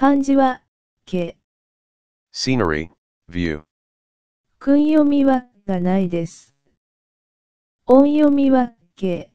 漢字は、け。scenery, view。訓読みは、がないです。音読みは、け。